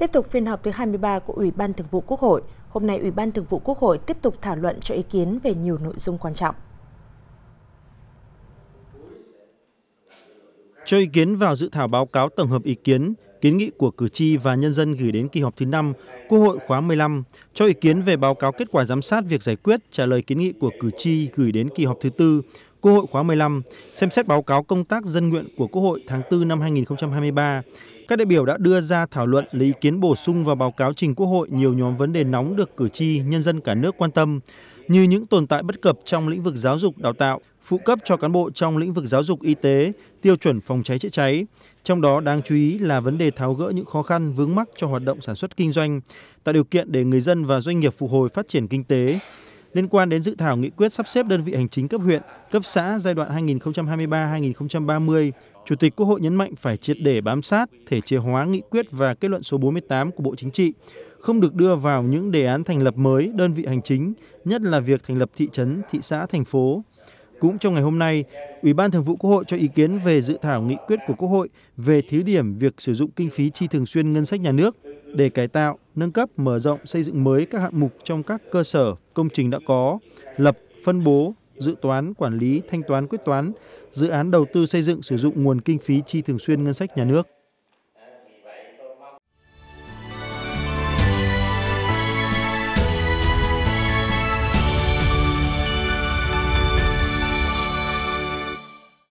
Tiếp tục phiên họp thứ 23 của Ủy ban Thường vụ Quốc hội, hôm nay Ủy ban Thường vụ Quốc hội tiếp tục thảo luận cho ý kiến về nhiều nội dung quan trọng. Cho ý kiến vào dự thảo báo cáo tổng hợp ý kiến, kiến nghị của cử tri và nhân dân gửi đến kỳ họp thứ 5, Quốc hội khóa 15, cho ý kiến về báo cáo kết quả giám sát việc giải quyết trả lời kiến nghị của cử tri gửi đến kỳ họp thứ 4, Quốc hội khóa 15, xem xét báo cáo công tác dân nguyện của Quốc hội tháng 4 năm 2023, các đại biểu đã đưa ra thảo luận lấy ý kiến bổ sung vào báo cáo trình Quốc hội nhiều nhóm vấn đề nóng được cử tri, nhân dân cả nước quan tâm, như những tồn tại bất cập trong lĩnh vực giáo dục đào tạo, phụ cấp cho cán bộ trong lĩnh vực giáo dục y tế, tiêu chuẩn phòng cháy chữa cháy. Trong đó đáng chú ý là vấn đề tháo gỡ những khó khăn vướng mắc cho hoạt động sản xuất kinh doanh, tạo điều kiện để người dân và doanh nghiệp phục hồi phát triển kinh tế. Liên quan đến dự thảo nghị quyết sắp xếp đơn vị hành chính cấp huyện, cấp xã giai đoạn 2023-2030, Chủ tịch Quốc hội nhấn mạnh phải triệt để bám sát, thể chế hóa nghị quyết và kết luận số 48 của Bộ Chính trị, không được đưa vào những đề án thành lập mới đơn vị hành chính, nhất là việc thành lập thị trấn, thị xã, thành phố. Cũng trong ngày hôm nay, Ủy ban Thường vụ Quốc hội cho ý kiến về dự thảo nghị quyết của Quốc hội về thí điểm việc sử dụng kinh phí chi thường xuyên ngân sách nhà nước để cải tạo, nâng cấp, mở rộng, xây dựng mới các hạng mục trong các cơ sở, công trình đã có, lập, phân bố, dự toán, quản lý, thanh toán quyết toán, dự án đầu tư xây dựng sử dụng nguồn kinh phí chi thường xuyên ngân sách nhà nước.